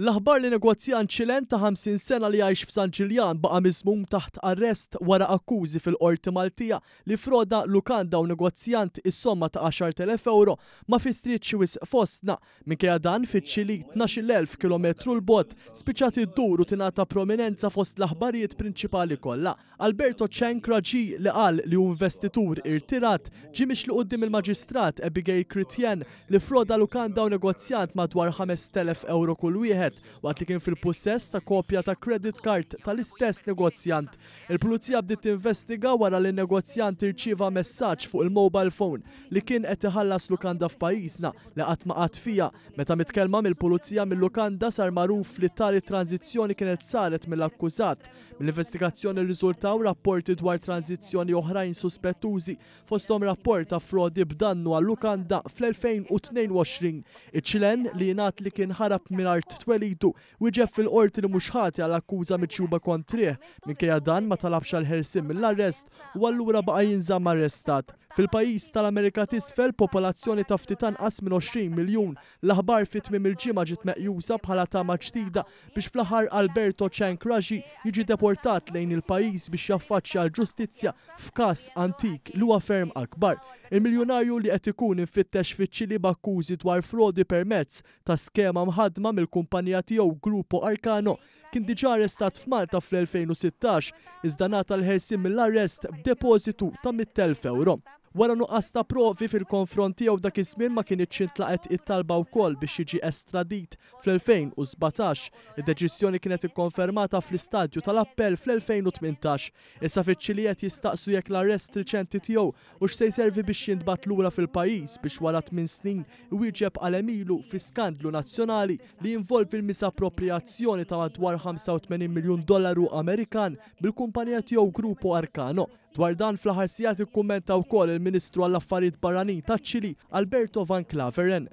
L-aħbar li negozjan ċilen ta' 50 sena li għajx f'San Ġiljan baqa' miżmum taħt arrest wara akkużi fil-qorti Maltija li froda lukanda u negozjant is-somma ta' 10.000 euro ma fi street xwis fostna minkejja dan fi ċili 12.000 km l-bot spiċat id-dur u tingħata prominenza fost l-aħbarijiet prinċipali kollha. Alberto Cenkraġi li qal li hu investitur irtirat ġimix li uddim il-maġistrat Abigail Kritjen li froda lukanda u negozjant madwar 5.000 euro kull wieħed ġiet waqt li kien fil-possess ta' kopja ta' credit card tal-istess negozjant. Il-pulizija bdiet investiga wara li negozjant irċiva messaġġ fuq il-mobile phone li kien qed iħallas lukanda f'pajjiżna li qatt ma qatt fija. Meta mitkellma mill-pulizija mill-lukanda sar magħruf li tali tranzizzjoni kienet saret mill-akkużat. Mill-investigazzjoni rriżultaw rapporti dwar tranzizzjoni oħrajn suspettużi fostom rapport ta' frodi b'dannu għal-lukanda fl-2022. Iċ-ċilen li jingħad li kien ħarab minn art u wieġeb fil-qorti li mhux ħati għal akkuża miċjuba kontrih minkejja dan ma talabx għal ħelsim mill-arrest u allura baqa' jinżamm arrestat. Fil-pajis tal-Amerika tisfel popolazzjoni ta' ftitan qas minn 20 miljun. L-aħbar fit tmiem il-ġimgħa ġiet meqjusa bħala tama ġdida biex fl-aħħar Alberto Ciankraġi jiġi deportat lejn il-pajis biex jaffaċċja l-ġustizzja f'każ antik li huwa ferm akbar. Il-miljonarju li qed ikun infittex fiċ-Ċili bakkużi dwar frodi permezz ta' skema mħadma mill-kumpanija tiegħu Gruppo Arcano kien diġà arrestat f'Malta fl-2016 iżda nata l-ħelsim mill-arrest b'depożitu ta' 100,000 euro. Wara nuqqas ta' provi fil-konfront tiegħu dak iż-żmien ma kien iċċintlaqet it-talba wkoll biex jiġi estradit fl-2017. Id-deċiżjoni kienet ikkonfermata fl-istadju tal-appell fl-2018. Issa fiċ-Ċiliet jistaqsu jekk l-arrest riċenti tiegħu u x'se jservi biex jintbagħt lura fil-pajjiż biex wara tmien snin wieġeb għal emilu fi skandlu nazzjonali li jinvolvi l-misappropriazzjoni ta' madwar 85 miljun dollaru Amerikan bil-kumpanija tiegħu grupu Arcano Dwar dan fl-ħarsijat u wkoll il-Ministru għall-Affarijiet Barranin taċ-Ċili Alberto Van Claveren